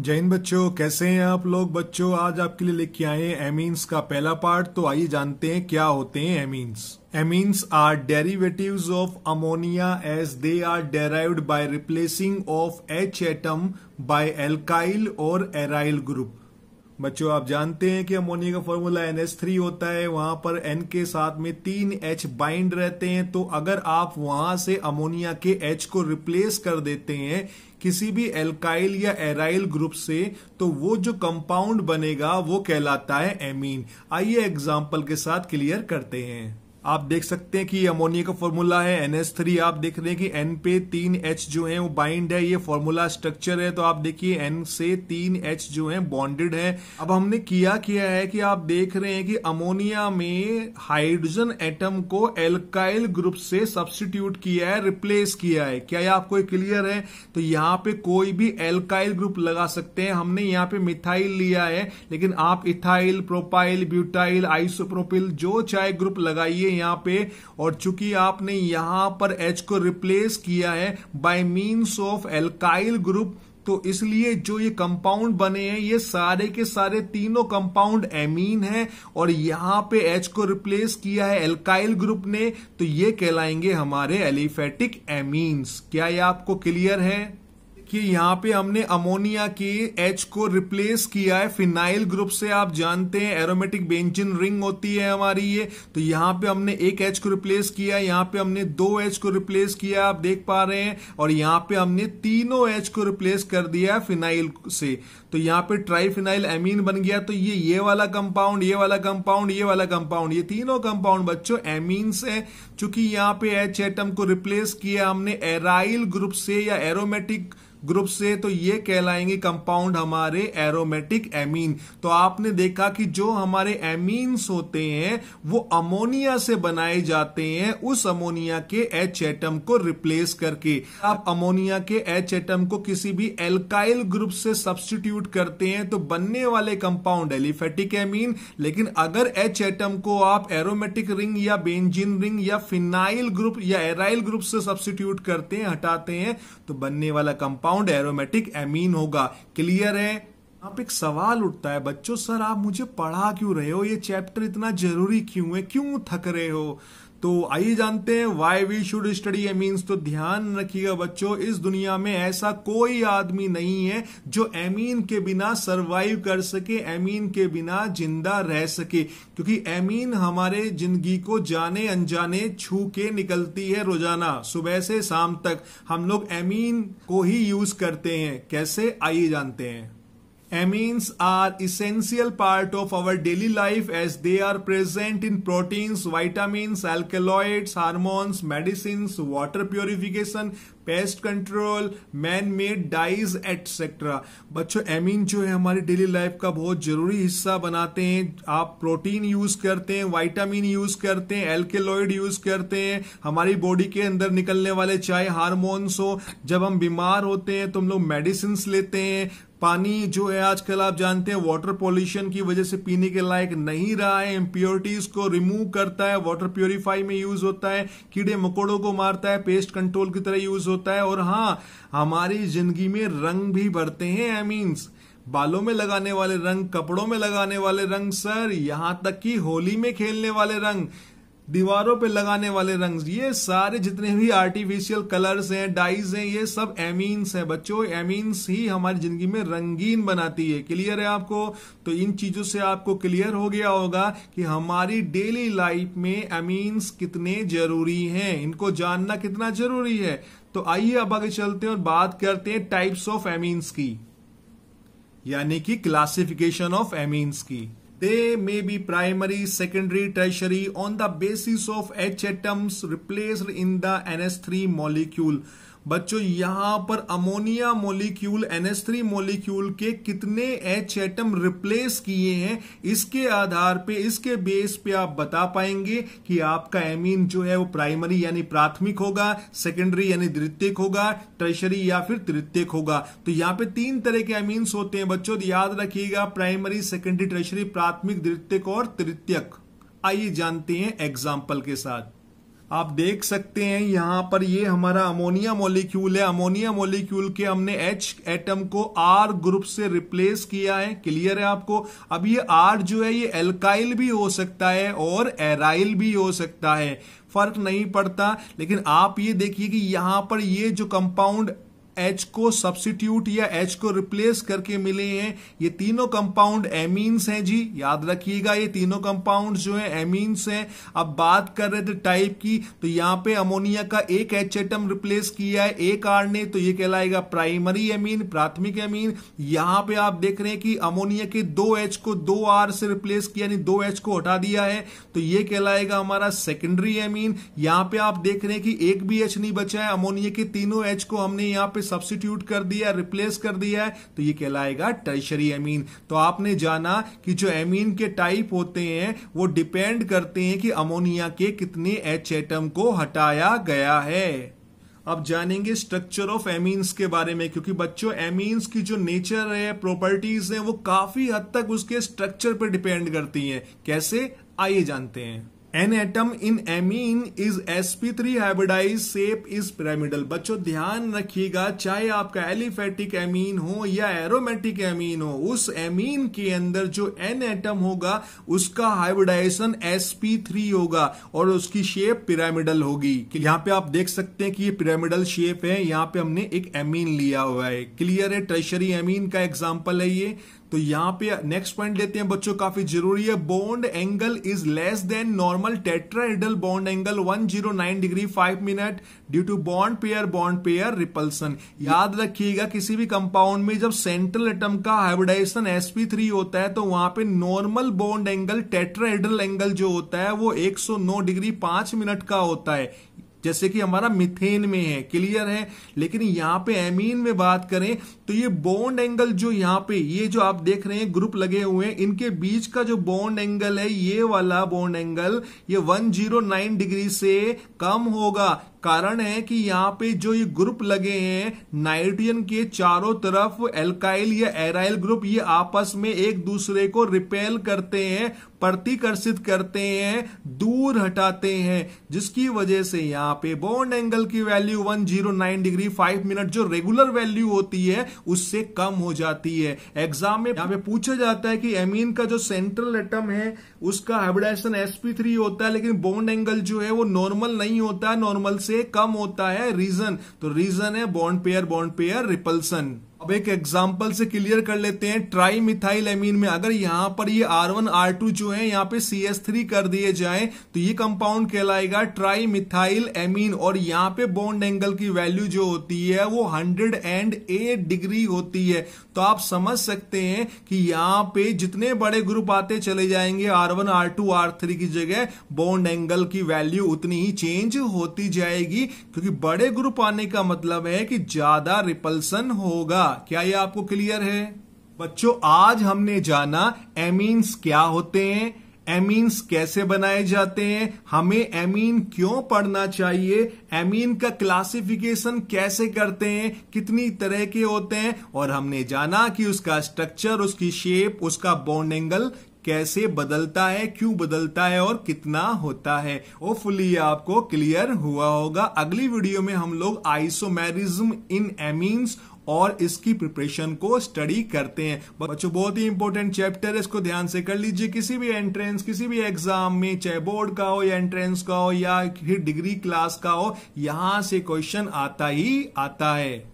जैन बच्चों कैसे हैं आप लोग बच्चों आज आपके लिए लेके आए एमीन्स का पहला पार्ट तो आइए जानते हैं क्या होते हैं amines amines are derivatives of ammonia as they are derived by replacing of H atom by alkyl और एराइल ग्रुप बच्चों आप जानते हैं कि अमोनिया का फॉर्मूला एन एस थ्री होता है वहां पर एन के साथ में तीन एच बाइंड रहते हैं तो अगर आप वहां से अमोनिया के एच को रिप्लेस कर देते हैं किसी भी एल्काइल या एराइल ग्रुप से तो वो जो कंपाउंड बनेगा वो कहलाता है एमीन आइए एग्जाम्पल के साथ क्लियर करते हैं आप देख सकते हैं कि अमोनिया का फॉर्मूला है थ्री आप देख रहे हैं कि एन पे तीन एच जो है वो बाइंड है ये फॉर्मूला स्ट्रक्चर है तो आप देखिए एन से तीन एच जो है बॉन्डेड है अब हमने किया किया है कि आप देख रहे हैं कि अमोनिया में हाइड्रोजन एटम को एल्काइल ग्रुप से सब्सटीट्यूट किया है रिप्लेस किया है क्या यह आपको क्लियर है तो यहाँ पे कोई भी एल्काइल ग्रुप लगा सकते हैं हमने यहाँ पे मिथाइल लिया है लेकिन आप इथाइल प्रोपाइल ब्यूटाइल आइसोप्रोपिल जो चाहे ग्रुप लगाइए यहां पे और चूंकि आपने यहां पर एच को रिप्लेस किया है by means of alkyl group तो इसलिए जो ये कंपाउंड बने हैं ये सारे के सारे तीनों कंपाउंड एमीन हैं और यहां पे एच को रिप्लेस किया है एल्काइल ग्रुप ने तो ये कहलाएंगे हमारे एलिफेटिक एमीन्स क्या ये आपको क्लियर है कि यहां पे हमने अमोनिया के एच को रिप्लेस किया है फिनाइल ग्रुप से आप जानते हैं एरोमेटिक बेंजिन रिंग होती है हमारी ये तो यहां पे हमने एक एच को रिप्लेस किया यहां पे हमने दो एच को रिप्लेस किया आप देख पा रहे हैं और यहां पे हमने तीनों एच को रिप्लेस कर दिया है फिनाइल से तो यहां पे ट्राइफिनाइल एमीन बन गया तो ये ये वाला कंपाउंड ये वाला कंपाउंड ये वाला कंपाउंड ये तीनों कंपाउंड बच्चों एमीन है चूंकि यहां पे एच एटम को रिप्लेस किया हमने एराइल ग्रुप से या एरोमेटिक ग्रुप से तो ये कहलाएंगे कंपाउंड हमारे एरोमेटिक एमीन तो आपने देखा कि जो हमारे एमीन्स होते हैं वो अमोनिया से बनाए जाते हैं उस अमोनिया के एच एटम को रिप्लेस करके आप अमोनिया के एच एटम को किसी भी एल्काइल ग्रुप से सब्सटीट्यूट करते हैं तो बनने वाले कंपाउंड एलिफेटिक एमीन लेकिन अगर एच एटम को आप एरोमेटिक रिंग या बेंजिन रिंग या फिनाइल ग्रुप या एराइल ग्रुप से सब्सटीट्यूट करते हैं हटाते हैं तो बनने वाला कंपाउंड कंपाउंड एरोमेटिक एमीन होगा क्लियर है आप एक सवाल उठता है बच्चों सर आप मुझे पढ़ा क्यों रहे हो ये चैप्टर इतना जरूरी क्यों है क्यों थक रहे हो तो आइए जानते हैं why we should study amines तो ध्यान रखिएगा बच्चों इस दुनिया में ऐसा कोई आदमी नहीं है जो एमीन के बिना सरवाइव कर सके एमीन के बिना जिंदा रह सके क्योंकि एमीन हमारे जिंदगी को जाने अनजाने छू के निकलती है रोजाना सुबह से शाम तक हम लोग एमीन को ही यूज करते हैं कैसे आइए जानते हैं amines are essential part of our daily life as they are present in proteins vitamins alkaloids hormones medicines water purification pest control man made dyes etcetera बच्चों एमीन जो है हमारी डेली लाइफ का बहुत जरूरी हिस्सा बनाते हैं आप प्रोटीन यूज करते हैं वाइटामिन यूज करते हैं एल्केलॉइड यूज करते हैं हमारी बॉडी के अंदर निकलने वाले चाहे हार्मोन्स हो जब हम बीमार होते हैं तो हम लोग मेडिसिन लेते हैं पानी जो है आजकल आप जानते हैं वाटर पॉल्यूशन की वजह से पीने के लायक नहीं रहा है इम्प्योरिटीज को रिमूव करता है वाटर प्योरीफाई में यूज होता है कीड़े मकोड़ों को मारता है पेस्ट कंट्रोल की तरह यूज होता है और हाँ हमारी जिंदगी में रंग भी भरते हैं आई मीन्स बालों में लगाने वाले रंग कपड़ों में लगाने वाले रंग सर यहां तक कि होली में खेलने वाले रंग दीवारों पे लगाने वाले रंग ये सारे जितने भी आर्टिफिशियल कलर्स हैं डाइज हैं ये सब एमीन्स हैं बच्चों एमीन्स ही हमारी जिंदगी में रंगीन बनाती है क्लियर है आपको तो इन चीजों से आपको क्लियर हो गया होगा कि हमारी डेली लाइफ में एमीन्स कितने जरूरी हैं इनको जानना कितना जरूरी है तो आइए अब आगे चलते हैं और बात करते हैं टाइप्स ऑफ एमीन्स की यानी कि क्लासिफिकेशन ऑफ एमीन्स की They may be primary, secondary, tertiary on the basis of H atoms replaced in the N 3 molecule. बच्चों यहां पर अमोनिया मोलिक्यूल NH3 मोलिक्यूल के कितने एच एटम रिप्लेस किए हैं इसके आधार पे इसके बेस पे आप बता पाएंगे कि आपका एमीन जो है वो प्राइमरी यानी प्राथमिक होगा सेकेंडरी यानी द्वितीयक होगा ट्रेशरी या फिर तृतीयक होगा तो यहाँ पे तीन तरह के एमीन्स होते हैं बच्चों तो याद रखिएगा प्राइमरी सेकेंडरी ट्रेशरी प्राथमिक द्वितीयक और तृतीयक आइए जानते हैं एग्जाम्पल के साथ आप देख सकते हैं यहां पर ये हमारा अमोनिया मोलिक्यूल है अमोनिया मोलिक्यूल के हमने एच एटम को आर ग्रुप से रिप्लेस किया है क्लियर है आपको अब ये आर जो है ये एल्काइल भी हो सकता है और एराइल भी हो सकता है फर्क नहीं पड़ता लेकिन आप ये देखिए कि यहां पर ये जो कंपाउंड एच को सब्सिट्यूट या एच को रिप्लेस करके मिले हैं ये तीनों कंपाउंड एमीन्स हैं जी याद रखिएगा ये तीनों कंपाउंड जो है एमीन्स हैं अब बात कर रहे थे टाइप की तो यहां पे अमोनिया का एक एच एटम रिप्लेस किया है एक आर ने तो ये कहलाएगा प्राइमरी एमीन प्राथमिक एमीन यहां पे आप देख रहे हैं कि अमोनिया के दो एच को दो आर से रिप्लेस किया यानी दो एच को हटा दिया है तो ये कहलाएगा हमारा सेकेंडरी एमीन यहां पर आप देख रहे हैं कि एक भी एच नहीं बचा है अमोनिया के तीनों एच को हमने यहां पर पे सब्सटीट्यूट कर दिया है रिप्लेस कर दिया है तो ये कहलाएगा टर्शरी एमीन तो आपने जाना कि जो एमीन के टाइप होते हैं वो डिपेंड करते हैं कि अमोनिया के कितने एच एटम को हटाया गया है अब जानेंगे स्ट्रक्चर ऑफ एमीन्स के बारे में क्योंकि बच्चों एमीन्स की जो नेचर है प्रॉपर्टीज है वो काफी हद तक उसके स्ट्रक्चर पर डिपेंड करती हैं कैसे आइए जानते हैं N atom in amine is three hybridize sp is pyramidal बच्चों ध्यान रखिएगा चाहे आपका एलिफेटिक एमीन हो या एरोमेटिक एमीन हो उस एमीन के अंदर जो एन एटम होगा उसका हाइब्रिडाइजेशन थ्री होगा और उसकी शेप पिरामिडल होगी यहाँ पे आप देख सकते हैं कि ये पिरामिडल शेप है यहाँ पे हमने एक एमीन लिया हुआ है क्लियर है ट्रेशरी एमीन का एग्जाम्पल है ये तो यहां पे नेक्स्ट पॉइंट लेते हैं बच्चों काफी जरूरी है bond angle is less than normal tetrahedral bond angle 109 degree 5 minute due to bond pair bond pair repulsion याद रखिएगा किसी भी कंपाउंड में जब सेंट्रल एटम का हाइब्रिडाइजेशन sp3 होता है तो वहां पे normal bond angle tetrahedral angle जो होता है वो 109 डिग्री 5 मिनट का होता है जैसे कि हमारा मिथेन में है क्लियर है लेकिन यहां पे एमीन में बात करें तो ये बॉन्ड एंगल जो यहां पे ये जो आप देख रहे हैं ग्रुप लगे हुए हैं इनके बीच का जो बॉन्ड एंगल है ये वाला बॉन्ड एंगल ये 109 डिग्री से कम होगा कारण है कि यहाँ पे जो ये ग्रुप लगे हैं नाइट्रोजन के चारों तरफ एल्काइल या एराइल ग्रुप ये आपस में एक दूसरे को रिपेल करते हैं प्रतिकर्षित करते हैं दूर हटाते हैं जिसकी वजह से यहाँ पे बॉन्ड एंगल की वैल्यू 109 डिग्री 5 मिनट जो रेगुलर वैल्यू होती है उससे कम हो जाती है एग्जाम में यहाँ पे पूछा जाता है कि एमीन का जो सेंट्रल एटम है उसका हाइब्रिडाइजेशन sp3 होता है लेकिन बॉन्ड एंगल जो है वो नॉर्मल नहीं होता नॉर्मल से से कम होता है रीजन तो रीजन है bond pair bond pair repulsion अब एक एग्जाम्पल से क्लियर कर लेते हैं ट्राई मिथाइल एमीन में अगर यहां पर ये आर वन आर टू जो है यहां पे सी एस थ्री कर दिए जाए तो ये कंपाउंड कहलाएगा ट्राई मिथाइल एमीन और यहां पे बॉन्ड एंगल की वैल्यू जो होती है वो हंड्रेड एंड एट डिग्री होती है तो आप समझ सकते हैं कि यहां पे जितने बड़े ग्रुप आते चले जाएंगे R one R two R three की जगह बॉन्ड एंगल की वैल्यू उतनी ही चेंज होती जाएगी क्योंकि बड़े ग्रुप आने का मतलब है कि ज्यादा रिपल्सन होगा क्या ये आपको क्लियर है बच्चों आज हमने जाना एमीन्स क्या होते हैं एमीन्स कैसे बनाए जाते हैं हमें एमीन क्यों पढ़ना चाहिए एमीन का क्लासिफिकेशन कैसे करते हैं कितनी तरह के होते हैं और हमने जाना कि उसका स्ट्रक्चर उसकी शेप उसका बॉन्ड एंगल कैसे बदलता है क्यों बदलता है और कितना होता है ये आपको क्लियर हुआ होगा अगली वीडियो में हम लोग आइसोमेरिज्म इन एमीन्स और इसकी प्रिपरेशन को स्टडी करते हैं बच्चों बहुत ही इंपॉर्टेंट चैप्टर है इसको ध्यान से कर लीजिए किसी भी एंट्रेंस किसी भी एग्जाम में चाहे बोर्ड का हो या एंट्रेंस का हो या फिर डिग्री क्लास का हो यहां से क्वेश्चन आता ही आता है